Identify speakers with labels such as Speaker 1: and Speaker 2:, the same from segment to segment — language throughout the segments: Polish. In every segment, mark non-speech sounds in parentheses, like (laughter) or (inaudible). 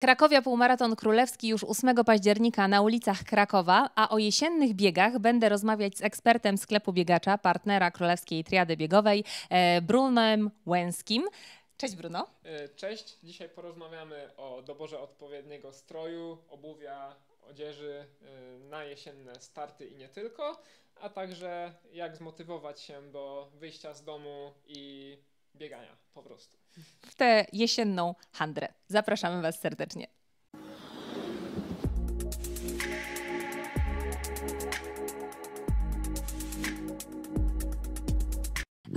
Speaker 1: Krakowia Półmaraton Królewski już 8 października na ulicach Krakowa, a o jesiennych biegach będę rozmawiać z ekspertem sklepu biegacza, partnera Królewskiej Triady Biegowej, e, Brunem Łęskim. Cześć Bruno.
Speaker 2: E, cześć, dzisiaj porozmawiamy o doborze odpowiedniego stroju, obuwia, odzieży e, na jesienne starty i nie tylko, a także jak zmotywować się do wyjścia z domu i biegania po prostu.
Speaker 1: W tę jesienną handrę. Zapraszamy Was serdecznie.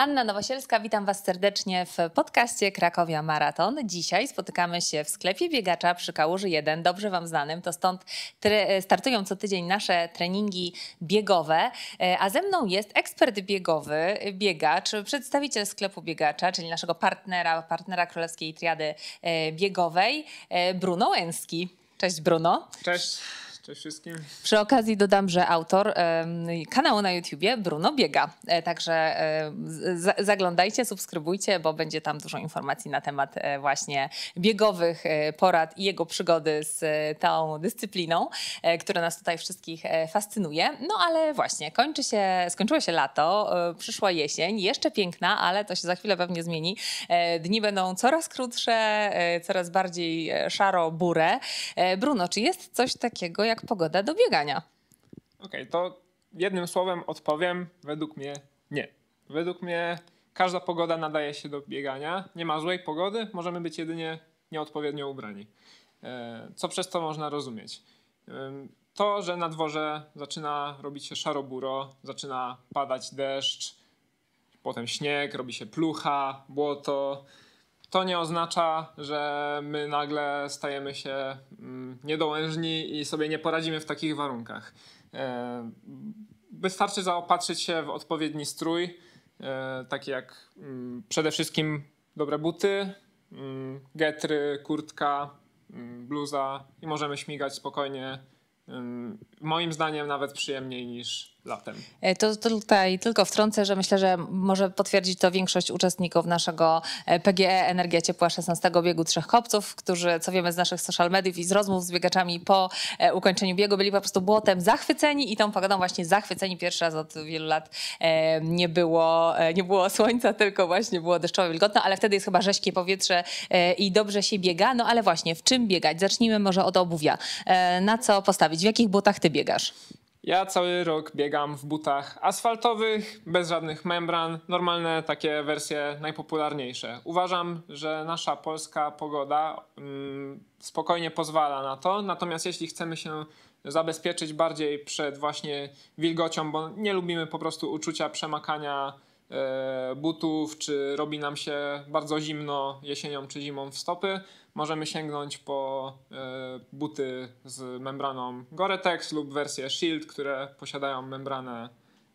Speaker 1: Anna Nowosielska, witam Was serdecznie w podcaście Krakowia Maraton. Dzisiaj spotykamy się w sklepie biegacza przy Kałuży 1, dobrze Wam znanym, to stąd startują co tydzień nasze treningi biegowe, e, a ze mną jest ekspert biegowy, biegacz, przedstawiciel sklepu biegacza, czyli naszego partnera, partnera Królewskiej Triady e, Biegowej, e, Bruno Łęski. Cześć Bruno. Cześć. Cześć wszystkim. Przy okazji dodam, że autor kanału na YouTubie Bruno Biega. E, także e, zaglądajcie, subskrybujcie, bo będzie tam dużo informacji na temat e, właśnie biegowych porad i jego przygody z tą dyscypliną, która nas tutaj wszystkich fascynuje. No ale właśnie, kończy się, skończyło się lato, przyszła jesień, jeszcze piękna, ale to się za chwilę pewnie zmieni. Dni będą coraz krótsze, coraz bardziej szaro-burę. Bruno, czy jest coś takiego jak jak pogoda do biegania.
Speaker 2: Okej, okay, to jednym słowem odpowiem, według mnie nie. Według mnie każda pogoda nadaje się do biegania. Nie ma złej pogody, możemy być jedynie nieodpowiednio ubrani. E, co przez to można rozumieć? E, to, że na dworze zaczyna robić się szaroburo, zaczyna padać deszcz, potem śnieg, robi się plucha, błoto, to nie oznacza, że my nagle stajemy się mm, niedołężni i sobie nie poradzimy w takich warunkach. E, wystarczy zaopatrzyć się w odpowiedni strój, e, taki jak mm, przede wszystkim dobre buty, mm, getry, kurtka, bluza i możemy śmigać spokojnie. Moim zdaniem nawet przyjemniej niż latem. To,
Speaker 1: e, to tutaj tylko wtrącę, że myślę, że może potwierdzić to większość uczestników naszego PGE e Energia Ciepła 16 biegu Trzech Kopców, którzy, co wiemy z naszych social mediów i z rozmów z biegaczami po e, ukończeniu biegu, byli po prostu błotem zachwyceni i tą pogodą właśnie zachwyceni. Pierwszy raz od wielu lat nie było, nie było słońca, tylko właśnie było deszczowo wilgotno, ale wtedy jest chyba rześkie powietrze i dobrze się biega. No ale właśnie, w czym biegać? Zacznijmy może od obuwia. Na co postawić? W jakich butach ty biegasz?
Speaker 2: Ja cały rok biegam w butach asfaltowych, bez żadnych membran, normalne takie wersje najpopularniejsze. Uważam, że nasza polska pogoda mm, spokojnie pozwala na to, natomiast jeśli chcemy się zabezpieczyć bardziej przed właśnie wilgocią, bo nie lubimy po prostu uczucia przemakania E, butów, czy robi nam się bardzo zimno jesienią czy zimą w stopy, możemy sięgnąć po e, buty z membraną Gore-Tex lub wersję Shield, które posiadają membranę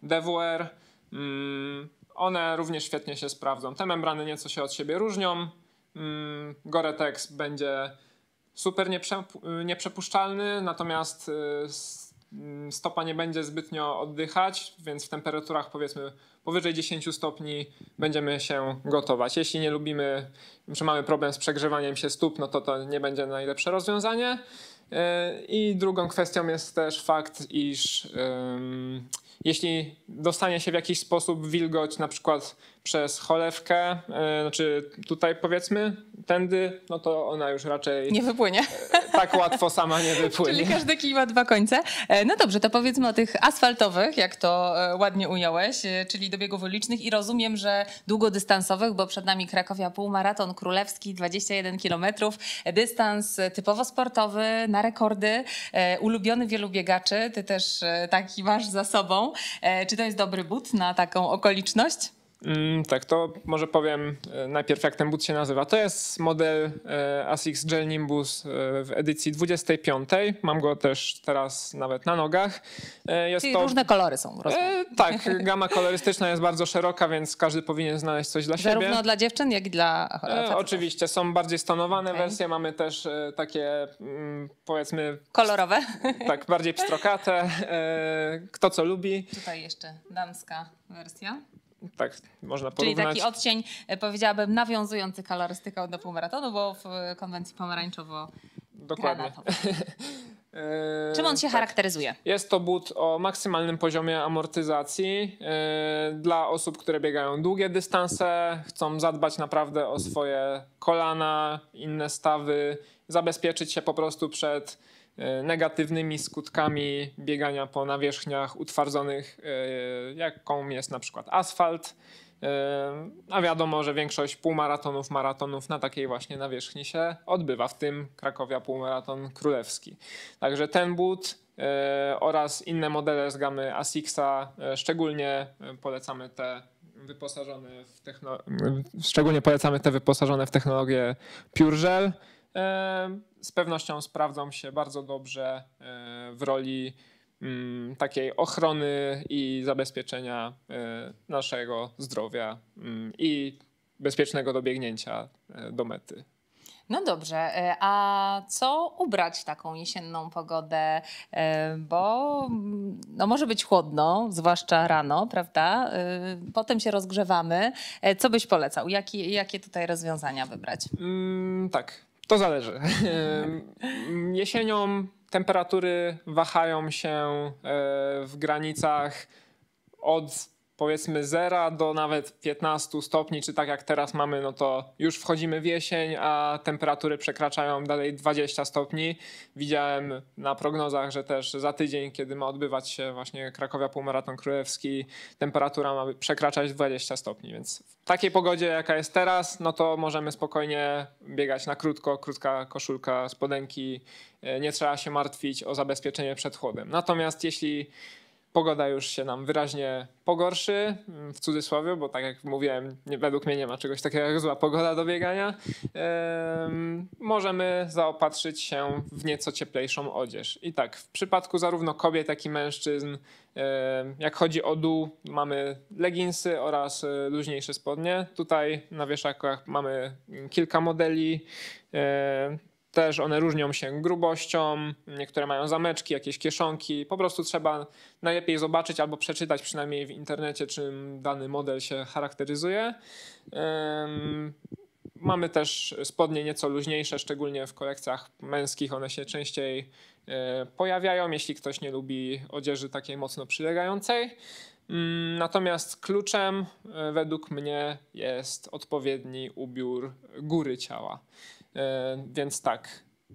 Speaker 2: DWR. Mm, one również świetnie się sprawdzą. Te membrany nieco się od siebie różnią. Mm, Gore-Tex będzie super nieprzepuszczalny, natomiast e, Mm, stopa nie będzie zbytnio oddychać, więc w temperaturach powiedzmy powyżej 10 stopni będziemy się gotować. Jeśli nie lubimy, że mamy problem z przegrzewaniem się stóp, no to to nie będzie najlepsze rozwiązanie. E, I drugą kwestią jest też fakt, iż um, jeśli dostanie się w jakiś sposób wilgoć, na przykład przez cholewkę, e, znaczy tutaj powiedzmy, tędy, no to ona już raczej... Nie wypłynie. E, tak łatwo sama nie wypłynie. Czyli każdy
Speaker 1: kij ma dwa końce. E, no dobrze, to powiedzmy o tych asfaltowych, jak to ładnie ująłeś, czyli dobiegów ulicznych i rozumiem, że długodystansowych, bo przed nami Krakowia Półmaraton Królewski, 21 km, dystans typowo sportowy, na rekordy, ulubiony wielu biegaczy, ty też taki masz za sobą. Czy to jest dobry but na taką okoliczność?
Speaker 2: Mm, tak, to może powiem e, najpierw, jak ten but się nazywa. To jest model e, ASICS Gel Nimbus e, w edycji 25. Mam go też teraz nawet na nogach. Jest Czyli to... różne kolory są. E, tak, (laughs) gama kolorystyczna jest bardzo szeroka, więc każdy powinien znaleźć coś dla Zarówno siebie. Zarówno
Speaker 1: dla dziewczyn, jak i dla e,
Speaker 2: Oczywiście, są bardziej stonowane okay. wersje. Mamy też takie, mm, powiedzmy... Kolorowe. (laughs) Tak, bardziej pstrokate. Kto co
Speaker 1: lubi. Tutaj jeszcze damska wersja
Speaker 2: tak, można porównać. Czyli taki
Speaker 1: odcień, e, powiedziałabym, nawiązujący kolorystykę do półmaratonu, bo w e, konwencji pomarańczowo
Speaker 2: Dokładnie. (laughs) E, Czym on się tak. charakteryzuje? Jest to but o maksymalnym poziomie amortyzacji dla osób, które biegają długie dystanse, chcą zadbać naprawdę o swoje kolana, inne stawy, zabezpieczyć się po prostu przed E, negatywnymi skutkami biegania po nawierzchniach utwardzonych, e, jaką jest na przykład asfalt. E, a wiadomo, że większość półmaratonów, maratonów na takiej właśnie nawierzchni się odbywa, w tym Krakowia Półmaraton Królewski. Także ten but oraz inne modele z gamy ASICSA, szczególnie polecamy te wyposażone w technologię szczególnie polecamy te wyposażone w technologię PureGel z pewnością sprawdzą się bardzo dobrze e, w roli mm, takiej ochrony i zabezpieczenia e, naszego zdrowia mm, i bezpiecznego dobiegnięcia e, do mety.
Speaker 1: No dobrze, a co ubrać taką jesienną pogodę? Bo mm, no może być chłodno, zwłaszcza rano, prawda? Potem się rozgrzewamy. Co byś polecał? Jakie, jakie tutaj rozwiązania wybrać? Mm, tak,
Speaker 2: to zależy. Jesienią temperatury wahają się e, w granicach od powiedzmy 0 do nawet 15 stopni, czy tak jak teraz mamy, no to już wchodzimy w jesień, a temperatury przekraczają dalej 20 stopni. Widziałem na prognozach, że też za tydzień, kiedy ma odbywać się właśnie Krakowia Półmaraton Królewski, temperatura ma przekraczać 20 stopni, więc w takiej pogodzie, jaka jest teraz, no to możemy spokojnie biegać na krótko, krótka koszulka, spodenki, e, nie trzeba się martwić o zabezpieczenie przed chłodem. Natomiast jeśli pogoda już się nam wyraźnie pogorszy, mm, w cudzysłowie, bo tak jak mówiłem, nie, według mnie nie ma czegoś takiego jak zła pogoda do biegania. możemy zaopatrzyć się w nieco cieplejszą odzież. I tak, w przypadku zarówno kobiet, jak i mężczyzn, jak chodzi o dół, mamy leginsy oraz e, luźniejsze spodnie. Tutaj na wieszakach mamy kilka modeli. Też one różnią się grubością, niektóre mają zameczki, jakieś kieszonki. Po prostu trzeba najlepiej zobaczyć albo przeczytać przynajmniej w internecie, czym dany model się charakteryzuje. Mamy też spodnie nieco luźniejsze, szczególnie w kolekcjach męskich. One się częściej e, pojawiają, jeśli ktoś nie lubi odzieży takiej mocno przylegającej. Mm, natomiast kluczem e, według mnie jest odpowiedni ubiór góry ciała. E, więc tak,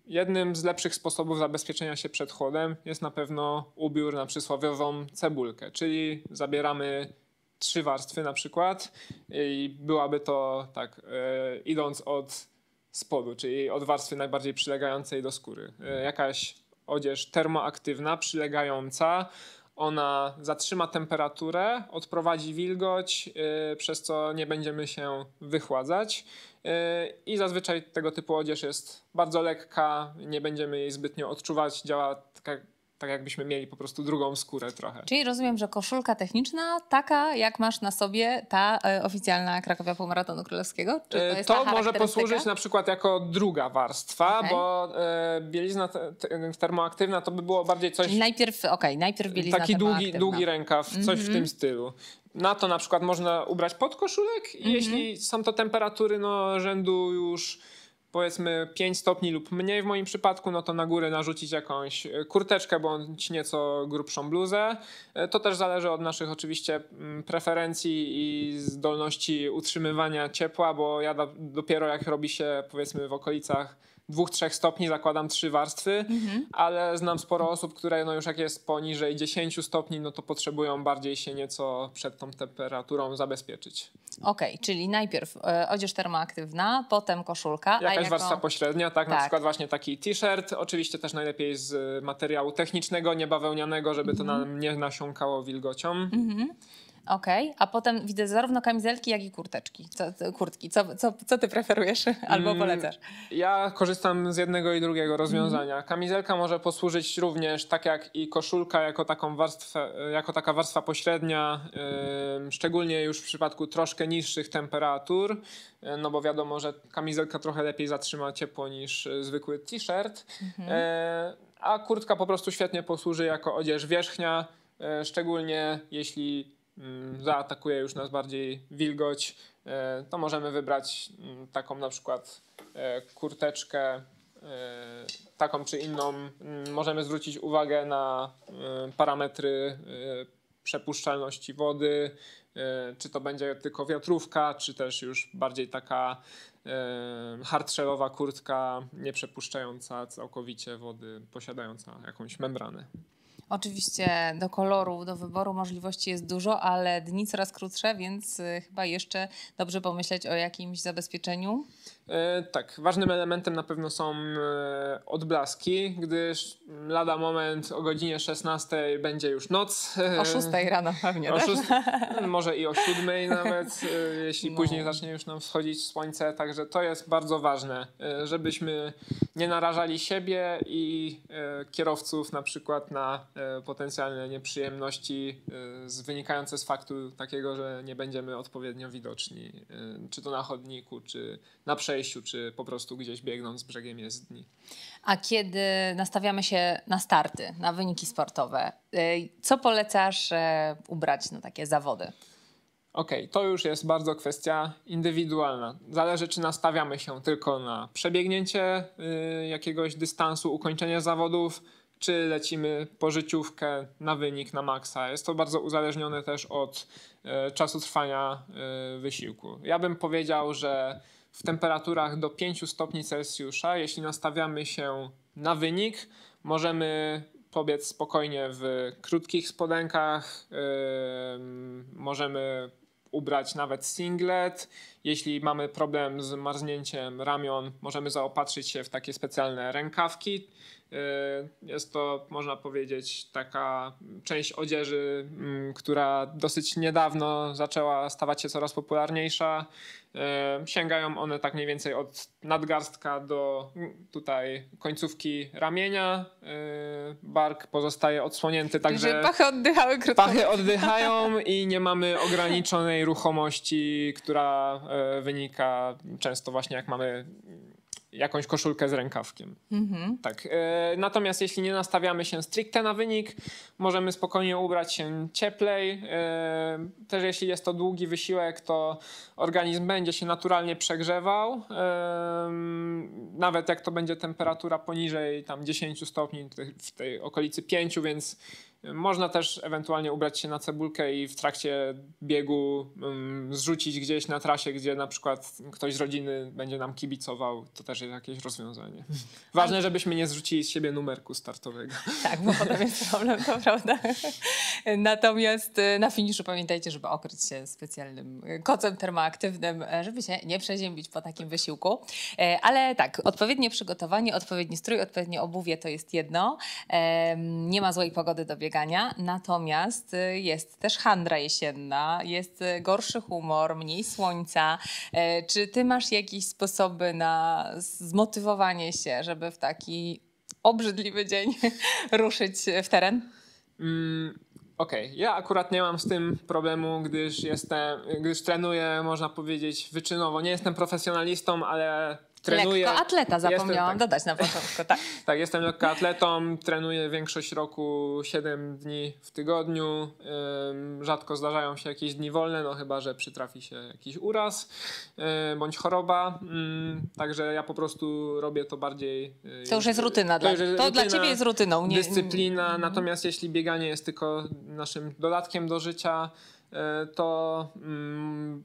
Speaker 2: jednym z lepszych sposobów zabezpieczenia się przed chłodem jest na pewno ubiór na przysłowiową cebulkę, czyli zabieramy trzy warstwy na przykład i byłaby to tak, e, idąc od spodu, czyli od warstwy najbardziej przylegającej do skóry. E, mhm. Jakaś odzież termoaktywna, przylegająca, ona zatrzyma temperaturę, odprowadzi wilgoć, przez co nie będziemy się wychładzać. Yy, I zazwyczaj tego typu odzież jest bardzo lekka, nie będziemy jej zbytnio odczuwać, działa taka tak jakbyśmy mieli po prostu drugą skórę trochę. Czyli
Speaker 1: rozumiem, że koszulka techniczna, taka jak masz na sobie ta y, oficjalna Krakowia Półmaratonu Królewskiego? Czy to, e, to może posłużyć
Speaker 2: na przykład jako druga warstwa, okay. bo y, bielizna termoaktywna to by było bardziej coś...
Speaker 1: najpierw, okej, okay, najpierw bielizna Taki długi, długi rękaw, coś mm -hmm. w tym mhm.
Speaker 2: stylu. Na to na przykład można ubrać podkoszulek, mm -hmm. jeśli mhm. są to temperatury no, rzędu już powiedzmy 5 stopni lub mniej w moim przypadku, no to na górę narzucić jakąś e, kurteczkę bądź nieco grubszą bluzę. E, to też zależy od naszych oczywiście mm, preferencji i zdolności utrzymywania ciepła, bo ja dopiero jak robi się powiedzmy w okolicach dwóch, trzech stopni zakładam trzy warstwy, mhm. ale znam sporo osób, które no już jak jest poniżej 10 stopni, no to potrzebują bardziej się nieco przed tą temperaturą zabezpieczyć.
Speaker 1: Okej, okay, czyli najpierw e, odzież termoaktywna, potem koszulka. Jakaś jako... warstwa
Speaker 2: pośrednia, tak, tak, na przykład właśnie taki t-shirt, oczywiście też najlepiej z e, materiału technicznego, nie bawełnianego, żeby mhm. to nam nie nasiąkało
Speaker 1: wilgocią. Mhm. Okej, okay. a potem widzę zarówno kamizelki, jak i kurteczki, co, kurtki. Co, co, co ty preferujesz (laughs) albo mm, polecasz?
Speaker 2: Ja korzystam z jednego i drugiego rozwiązania. Mm. Kamizelka może posłużyć również tak jak i koszulka jako, taką warstwę, jako taka warstwa pośrednia, yy, szczególnie już w przypadku troszkę niższych temperatur, y, no bo wiadomo, że kamizelka trochę lepiej zatrzyma ciepło niż y, zwykły t-shirt, mm. yy, a kurtka po prostu świetnie posłuży jako odzież wierzchnia, y, szczególnie jeśli Mm, zaatakuje już nas bardziej wilgoć, e, to możemy wybrać mm, taką na przykład e, kurteczkę, e, taką czy inną. Mm, możemy zwrócić uwagę na parametry przepuszczalności wody, czy to będzie tylko wiatrówka, czy też już bardziej taka hardshellowa kurtka, nieprzepuszczająca całkowicie wody, posiadająca jakąś membranę.
Speaker 1: Oczywiście do koloru, do wyboru możliwości jest dużo, ale dni coraz krótsze, więc y, chyba jeszcze dobrze pomyśleć o jakimś zabezpieczeniu.
Speaker 2: E, tak, ważnym elementem na pewno są e, odblaski, gdyż lada moment o godzinie 16 będzie już noc. O 6
Speaker 1: rano pewnie, o 6,
Speaker 2: tak? Może i o 7 nawet, e, jeśli no. później zacznie już nam wschodzić słońce, także to jest bardzo ważne, żebyśmy nie narażali siebie i kierowców na przykład na potencjalne nieprzyjemności wynikające z faktu takiego, że nie będziemy odpowiednio widoczni, czy to na chodniku, czy na przejściu przejściu, czy po prostu gdzieś biegnąc brzegiem jezdni.
Speaker 1: A kiedy nastawiamy się na starty, na wyniki sportowe, y, co polecasz e, ubrać na takie zawody?
Speaker 2: Okej, okay, to już jest bardzo kwestia indywidualna. Zależy, czy nastawiamy się tylko na przebiegnięcie y, jakiegoś dystansu, ukończenie zawodów, czy lecimy po życiówkę na wynik, na maksa. Jest to bardzo uzależnione też od e, czasu trwania e, wysiłku. Ja bym powiedział, że w temperaturach do 5 stopni Celsjusza. Jeśli nastawiamy się na wynik, możemy pobiec spokojnie w krótkich spodenkach, możemy ubrać nawet singlet jeśli mamy problem z marznięciem ramion, możemy zaopatrzyć się w takie specjalne rękawki. Y, jest to, można powiedzieć, taka część odzieży, mm, która dosyć niedawno zaczęła stawać się coraz popularniejsza. Y, sięgają one tak mniej więcej od nadgarstka do mm, tutaj końcówki ramienia. Y, bark pozostaje odsłonięty, także pachy oddychały krótko. Pachy oddychają i nie mamy ograniczonej ruchomości, która E, wynika często właśnie jak mamy jakąś koszulkę z rękawkiem. Mhm. Tak. E, natomiast jeśli nie nastawiamy się stricte na wynik, możemy spokojnie ubrać się cieplej. E, też jeśli jest to długi wysiłek, to organizm będzie się naturalnie przegrzewał. Nawet jak to będzie temperatura poniżej tam 10 stopni, w tej okolicy 5, więc można też ewentualnie ubrać się na cebulkę i w trakcie biegu mm, zrzucić gdzieś na trasie, gdzie na przykład ktoś z rodziny będzie nam kibicował. To też jest jakieś rozwiązanie. Ważne, żebyśmy nie zrzucili z siebie numerku startowego. Tak,
Speaker 1: bo potem jest problem, to prawda. Natomiast y, na finiszu pamiętajcie, żeby okryć się specjalnym kocem termoaktywnym, e, żeby się nie przeziębić po takim wysiłku. E, ale tak, odpowiednie przygotowanie, odpowiedni strój, odpowiednie obuwie to jest jedno. E, nie ma złej pogody do biegu biegania, natomiast y, jest też handra jesienna, jest y, gorszy humor, mniej słońca. E, czy ty masz jakieś sposoby na zmotywowanie się, żeby w taki obrzydliwy dzień (laughs) ruszyć w teren? Mm, Okej, okay.
Speaker 2: ja akurat nie mam z tym problemu, gdyż jestem, gdyż trenuję, można powiedzieć, wyczynowo. Nie jestem profesjonalistą, ale trenuję. Lekko atleta zapomniałam jestem, tak,
Speaker 1: dodać na początku.
Speaker 2: Tak. (laughs) tak, jestem lekko atletą, trenuję większość roku 7 dni w tygodniu. Rzadko zdarzają się jakieś dni wolne, no chyba, że przytrafi się jakiś uraz bądź choroba. Mm, także ja po prostu robię to bardziej.
Speaker 1: E, to już jest rutyna. To, jest, to dla ciebie jest rutyną. Nie... Dyscyplina,
Speaker 2: mhm. natomiast jeśli bieganie jest tylko naszym dodatkiem do życia, E, to mm,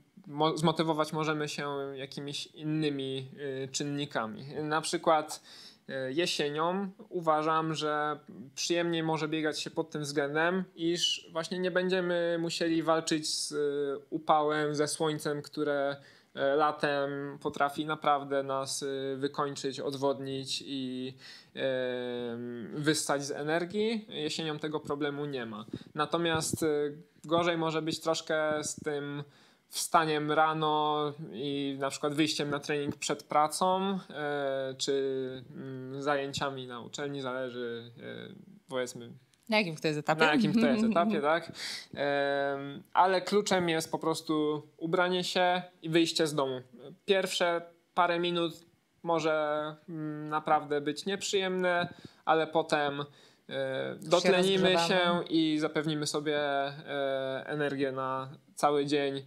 Speaker 2: zmotywować możemy się jakimiś innymi y, czynnikami. Na przykład e, jesienią uważam, że przyjemniej może biegać się pod tym względem, iż właśnie nie będziemy musieli walczyć z y, upałem, ze słońcem, które E, latem potrafi naprawdę nas e, wykończyć, odwodnić i e, wystać z energii. Jesienią tego problemu nie ma. Natomiast gorzej może być troszkę z tym wstaniem rano i na przykład wyjściem na trening przed pracą, czy mm, zajęciami na uczelni, zależy powiedzmy
Speaker 1: na jakim to jest etapie? Na jakim to jest (laughs) etapie,
Speaker 2: tak. Ale kluczem jest po prostu ubranie się i wyjście z domu. Pierwsze parę minut może mm, naprawdę być nieprzyjemne, ale potem e, dotlenimy się, się i zapewnimy sobie e, energię na cały dzień. E,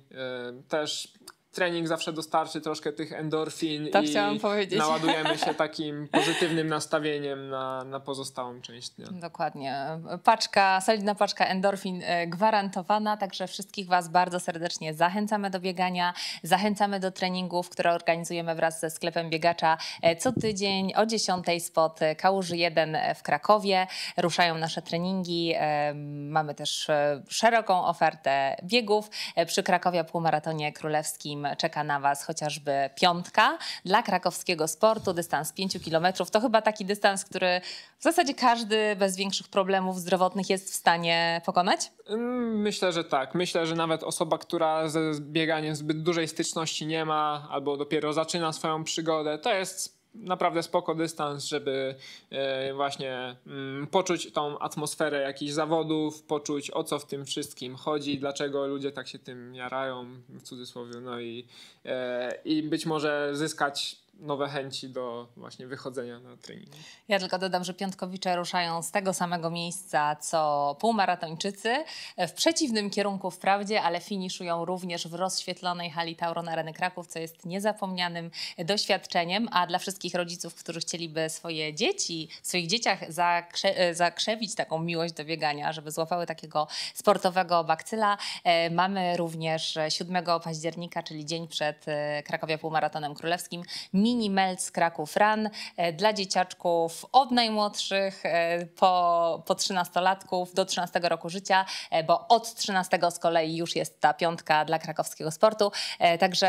Speaker 2: też trening zawsze dostarczy troszkę tych endorfin to tak i chciałam powiedzieć. naładujemy się (laughs) takim pozytywnym nastawieniem na, na pozostałą część dnia.
Speaker 1: Dokładnie. Paczka, solidna paczka endorfin e, gwarantowana, także wszystkich Was bardzo serdecznie zachęcamy do biegania, zachęcamy do treningów, które organizujemy wraz ze sklepem biegacza e, co tydzień o 10 spod Kałuży 1 w Krakowie. Ruszają nasze treningi, e, mamy też szeroką ofertę biegów przy Krakowie Półmaratonie Królewskim czeka na Was chociażby piątka. Dla krakowskiego sportu dystans 5 km to chyba taki dystans, który w zasadzie każdy bez większych problemów zdrowotnych jest w stanie pokonać? Mm,
Speaker 2: myślę, że tak. Myślę, że nawet osoba, która ze bieganiem zbyt dużej styczności nie ma albo dopiero zaczyna swoją przygodę, to jest naprawdę spoko dystans, żeby e, właśnie mm, poczuć tą atmosferę jakichś zawodów, poczuć o co w tym wszystkim chodzi, dlaczego ludzie tak się tym jarają, w cudzysłowie, no i, e, i być może zyskać nowe chęci do właśnie wychodzenia na trening.
Speaker 1: Ja tylko dodam, że piątkowicze ruszają z tego samego miejsca co półmaratończycy, w przeciwnym kierunku wprawdzie, ale finiszują również w rozświetlonej hali Tauron Areny Kraków, co jest niezapomnianym doświadczeniem, a dla wszystkich rodziców, którzy chcieliby swoje dzieci, w swoich dzieciach zakrze e, zakrzewić taką miłość do biegania, żeby złapały takiego sportowego bakcyla, e, mamy również 7 października, czyli dzień przed e, Krakowia Półmaratonem Królewskim, mini melt z Kraków Run e, dla dzieciaczków od najmłodszych e, po, po 13-latków do 13 roku życia, e, bo od 13 z kolei już jest ta piątka dla krakowskiego sportu. Także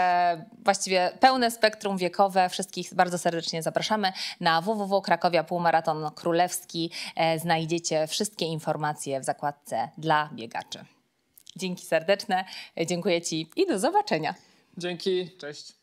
Speaker 1: właściwie pełne spektrum wiekowe. Wszystkich bardzo serdecznie zapraszamy na www.krakowia półmaraton królewski. Znajdziecie wszystkie informacje w zakładce dla biegaczy. Dzięki serdeczne, dziękuję Ci i do zobaczenia.
Speaker 2: Dzięki, cześć.